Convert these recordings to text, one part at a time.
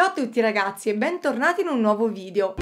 Ciao a tutti ragazzi e bentornati in un nuovo video.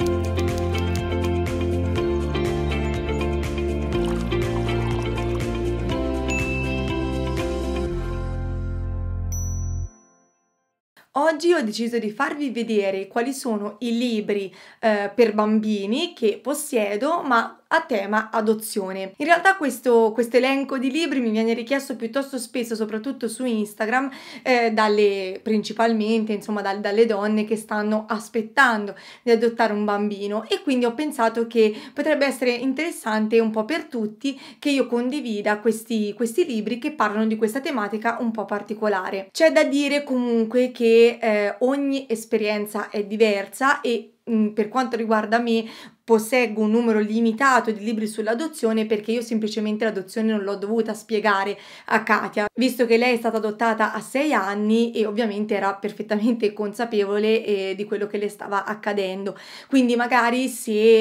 Oggi ho deciso di farvi vedere quali sono i libri eh, per bambini che possiedo, ma a tema adozione. In realtà questo elenco di libri mi viene richiesto piuttosto spesso, soprattutto su Instagram, eh, dalle, principalmente insomma dal, dalle donne che stanno aspettando di adottare un bambino e quindi ho pensato che potrebbe essere interessante un po' per tutti che io condivida questi, questi libri che parlano di questa tematica un po' particolare. C'è da dire comunque che eh, ogni esperienza è diversa e mm, per quanto riguarda me posseggo un numero limitato di libri sull'adozione perché io semplicemente l'adozione non l'ho dovuta spiegare a Katia, visto che lei è stata adottata a sei anni e ovviamente era perfettamente consapevole eh, di quello che le stava accadendo. Quindi magari se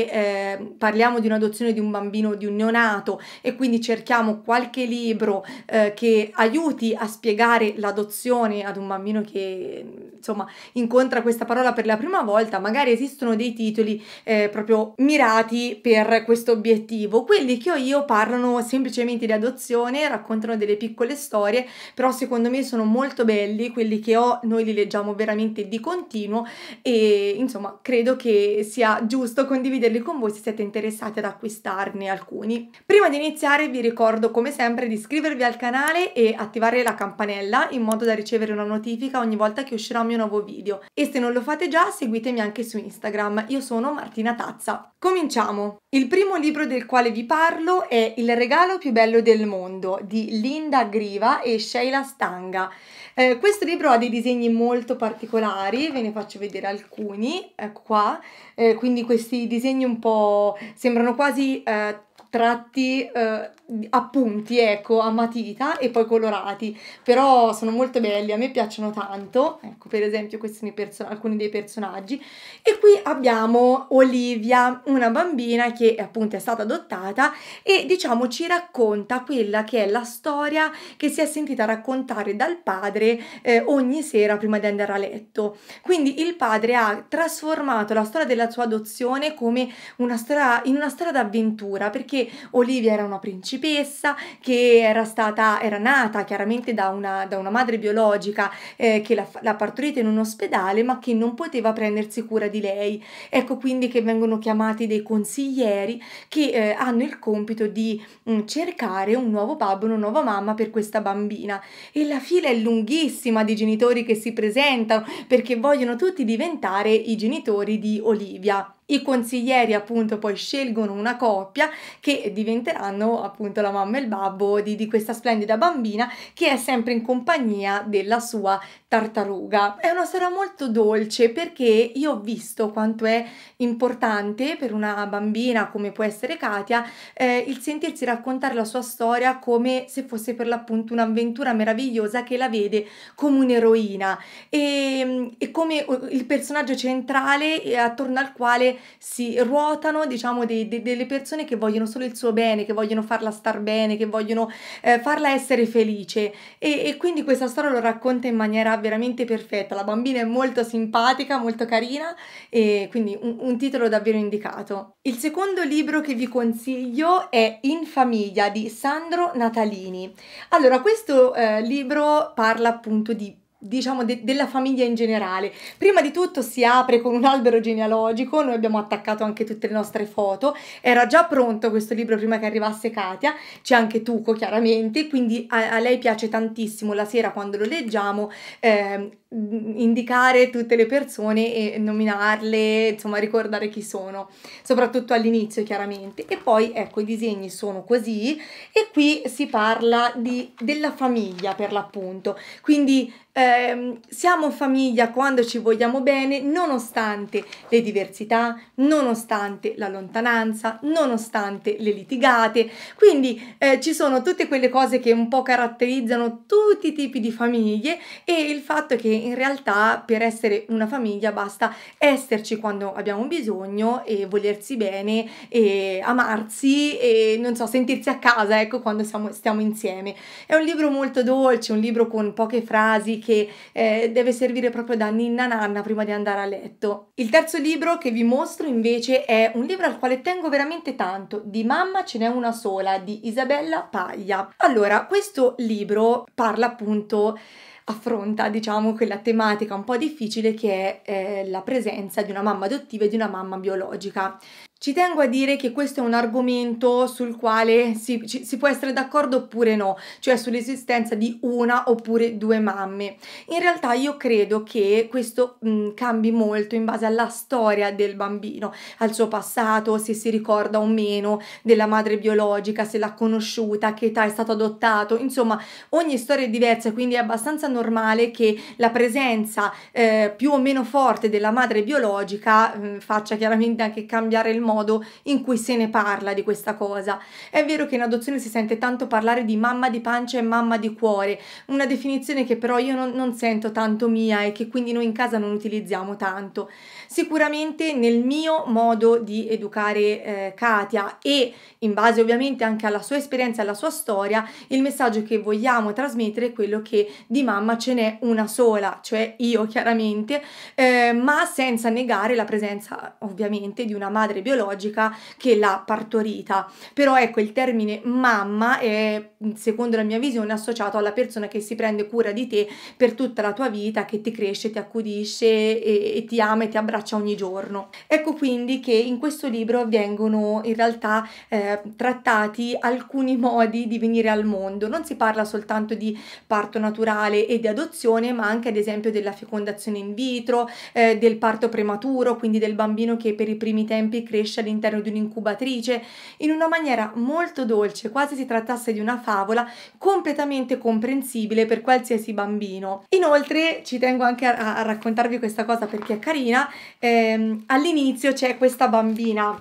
eh, parliamo di un'adozione di un bambino, di un neonato e quindi cerchiamo qualche libro eh, che aiuti a spiegare l'adozione ad un bambino che insomma incontra questa parola per la prima volta, magari esistono dei titoli eh, proprio mirati per questo obiettivo. Quelli che ho io parlano semplicemente di adozione, raccontano delle piccole storie, però secondo me sono molto belli, quelli che ho noi li leggiamo veramente di continuo e insomma credo che sia giusto condividerli con voi se siete interessati ad acquistarne alcuni. Prima di iniziare vi ricordo come sempre di iscrivervi al canale e attivare la campanella in modo da ricevere una notifica ogni volta che uscirà un mio nuovo video e se non lo fate già seguitemi anche su Instagram, io sono Martina Tazza. Cominciamo! Il primo libro del quale vi parlo è Il regalo più bello del mondo di Linda Griva e Sheila Stanga. Eh, questo libro ha dei disegni molto particolari, ve ne faccio vedere alcuni eh, qua, eh, quindi questi disegni un po' sembrano quasi eh, tratti eh, appunti ecco, a matita e poi colorati, però sono molto belli, a me piacciono tanto, ecco per esempio questi sono alcuni dei personaggi e qui abbiamo Olivia, una bambina che appunto è stata adottata e diciamo ci racconta quella che è la storia che si è sentita raccontare dal padre eh, ogni sera prima di andare a letto. Quindi il padre ha trasformato la storia della sua adozione come una storia, in una storia d'avventura perché Olivia era una principessa principessa che era stata, era nata chiaramente da una, da una madre biologica eh, che l'ha, l'ha partorita in un ospedale ma che non poteva prendersi cura di lei. Ecco quindi che vengono chiamati dei consiglieri che eh, hanno il compito di mh, mm, cercare un nuovo babbo, una nuova mamma per questa bambina. E la fila è lunghissima di genitori che si presentano perché vogliono tutti diventare i genitori di Olivia i consiglieri appunto poi scelgono una coppia che diventeranno appunto la mamma e il babbo di, di, questa splendida bambina che è sempre in compagnia della sua tartaruga. È una storia molto dolce perché io ho visto quanto è importante per una bambina come può essere Katia eh, il sentirsi raccontare la sua storia come se fosse per l'appunto un'avventura meravigliosa che la vede come un'eroina e, e come uh, il personaggio centrale eh, attorno al quale si ruotano, diciamo, dei, dei, delle persone che vogliono solo il suo bene, che vogliono farla star bene, che vogliono eh, farla essere felice. E, e quindi questa storia lo racconta in maniera veramente perfetta. La bambina è molto simpatica, molto carina e quindi un, un titolo davvero indicato. Il secondo libro che vi consiglio è In famiglia di Sandro Natalini. Allora, questo eh, libro parla appunto di diciamo de- della famiglia in generale. Prima di tutto si apre con un albero genealogico, noi abbiamo attaccato anche tutte le nostre foto, era già pronto questo libro prima che arrivasse Katia, c'è anche Tuco chiaramente, quindi a, a lei piace tantissimo la sera quando lo leggiamo. Eh, indicare tutte le persone e nominarle, insomma ricordare chi sono, soprattutto all'inizio chiaramente. E poi ecco i disegni sono così e qui si parla di, della famiglia per l'appunto, quindi eh, siamo famiglia quando ci vogliamo bene, nonostante le diversità, nonostante la lontananza, nonostante le litigate. Quindi eh, ci sono tutte quelle cose che un po' caratterizzano tutti i tipi di famiglie e il fatto che in realtà per essere una famiglia basta esserci quando abbiamo bisogno e volersi bene e amarsi e non so, sentirsi a casa, ecco, quando siamo, stiamo insieme. È un libro molto dolce, un libro con poche frasi che eh, deve servire proprio da ninna nanna prima di andare a letto. Il terzo libro che vi mostro invece è un libro al quale tengo veramente tanto, di Mamma ce n'è una sola, di Isabella Paglia. Allora, questo libro parla appunto affronta, diciamo, quella tematica un po' difficile che è eh, la presenza di una mamma adottiva e di una mamma biologica. Ci tengo a dire che questo è un argomento sul quale si, ci, si può essere d'accordo oppure no, cioè sull'esistenza di una oppure due mamme. In realtà io credo che questo mh, mm, cambi molto in base alla storia del bambino, al suo passato, se si ricorda o meno della madre biologica, se l'ha conosciuta, che età è stato adottato, insomma ogni storia è diversa, quindi è abbastanza normale che la presenza eh, più o meno forte della madre biologica mh, mm, faccia chiaramente anche cambiare il modo modo in cui se ne parla di questa cosa. È vero che in adozione si sente tanto parlare di mamma di pancia e mamma di cuore, una definizione che però io non, non sento tanto mia e che quindi noi in casa non utilizziamo tanto. Sicuramente nel mio modo di educare eh, Katia e in base ovviamente anche alla sua esperienza e alla sua storia, il messaggio che vogliamo trasmettere è quello che di mamma ce n'è una sola, cioè io chiaramente, eh, ma senza negare la presenza ovviamente di una madre biologica biologica che l'ha partorita. Però ecco, il termine mamma è, secondo la mia visione, associato alla persona che si prende cura di te per tutta la tua vita, che ti cresce, ti accudisce e, e ti ama e ti abbraccia ogni giorno. Ecco quindi che in questo libro vengono in realtà eh, trattati alcuni modi di venire al mondo. Non si parla soltanto di parto naturale e di adozione, ma anche ad esempio della fecondazione in vitro, eh, del parto prematuro, quindi del bambino che per i primi tempi cresce cresce all'interno di un'incubatrice in una maniera molto dolce, quasi si trattasse di una favola completamente comprensibile per qualsiasi bambino. Inoltre ci tengo anche a, a raccontarvi questa cosa perché è carina, ehm, all'inizio c'è questa bambina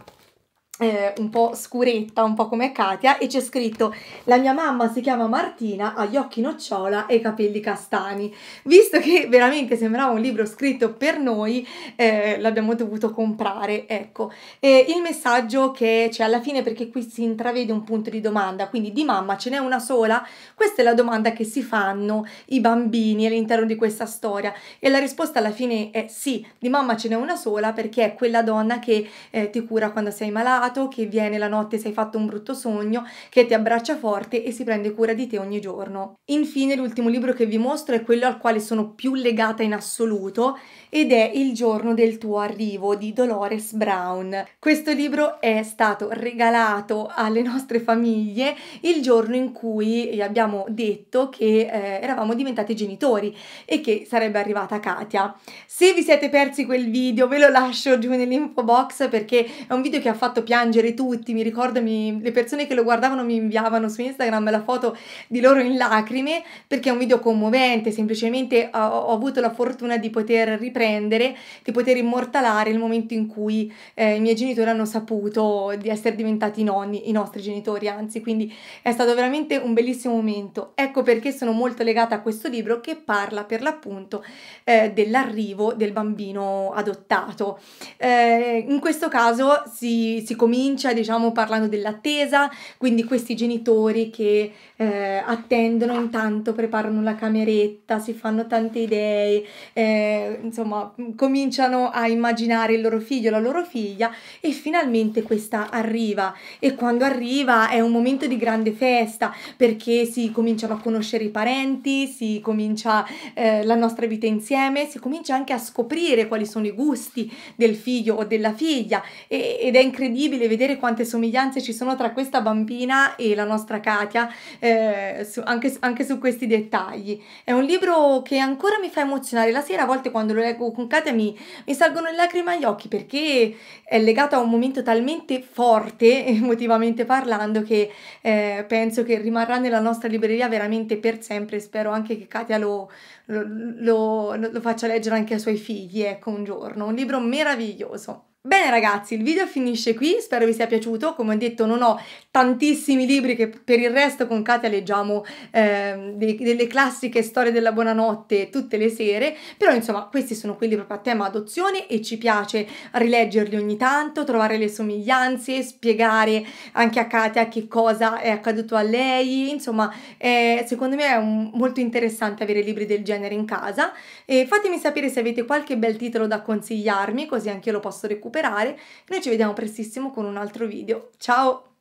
eh, un po' scuretta, un po' come Katia, e c'è scritto la mia mamma si chiama Martina, ha gli occhi nocciola e i capelli castani. Visto che veramente sembrava un libro scritto per noi, eh, l'abbiamo dovuto comprare, ecco. E il messaggio che c'è alla fine, perché qui si intravede un punto di domanda, quindi di mamma ce n'è una sola? Questa è la domanda che si fanno i bambini all'interno di questa storia e la risposta alla fine è sì, di mamma ce n'è una sola perché è quella donna che eh, ti cura quando sei malata, fidato che viene la notte se hai fatto un brutto sogno, che ti abbraccia forte e si prende cura di te ogni giorno. Infine l'ultimo libro che vi mostro è quello al quale sono più legata in assoluto ed è Il giorno del tuo arrivo di Dolores Brown. Questo libro è stato regalato alle nostre famiglie il giorno in cui abbiamo detto che eh, eravamo diventati genitori e che sarebbe arrivata Katia. Se vi siete persi quel video ve lo lascio giù nell'info box perché è un video che ha fatto piacere piangere tutti, mi ricordo mi, le persone che lo guardavano mi inviavano su Instagram la foto di loro in lacrime perché è un video commovente, semplicemente ah, ho, ho avuto la fortuna di poter riprendere, di poter immortalare il momento in cui eh, i miei genitori hanno saputo di essere diventati nonni, i nostri genitori anzi, quindi è stato veramente un bellissimo momento. Ecco perché sono molto legata a questo libro che parla per l'appunto eh, dell'arrivo del bambino adottato. Eh, in questo caso si, si comincia diciamo parlando dell'attesa, quindi questi genitori che eh, attendono intanto, preparano la cameretta, si fanno tante idee, eh, insomma cominciano a immaginare il loro figlio, la loro figlia e finalmente questa arriva e quando arriva è un momento di grande festa perché si cominciano a conoscere i parenti, si comincia eh, la nostra vita insieme, si comincia anche a scoprire quali sono i gusti del figlio o della figlia e, ed è incredibile possibile vedere quante somiglianze ci sono tra questa bambina e la nostra Katia, eh, su, anche, anche, su questi dettagli. È un libro che ancora mi fa emozionare. La sera a volte quando lo leggo con Katia mi, mi salgono le lacrime agli occhi perché è legato a un momento talmente forte, emotivamente parlando, che eh, penso che rimarrà nella nostra libreria veramente per sempre. Spero anche che Katia lo, lo, lo, lo faccia leggere anche ai suoi figli, ecco, un giorno. Un libro meraviglioso. Bene ragazzi, il video finisce qui, spero vi sia piaciuto, come ho detto non ho tantissimi libri che per il resto con Katia leggiamo eh, dei, delle classiche storie della buonanotte tutte le sere, però insomma questi sono quelli proprio a tema adozione e ci piace rileggerli ogni tanto, trovare le somiglianze, spiegare anche a Katia che cosa è accaduto a lei, insomma eh, secondo me è un, molto interessante avere libri del genere in casa e fatemi sapere se avete qualche bel titolo da consigliarmi così anche io lo posso recuperare recuperare. Noi ci vediamo prestissimo con un altro video. Ciao!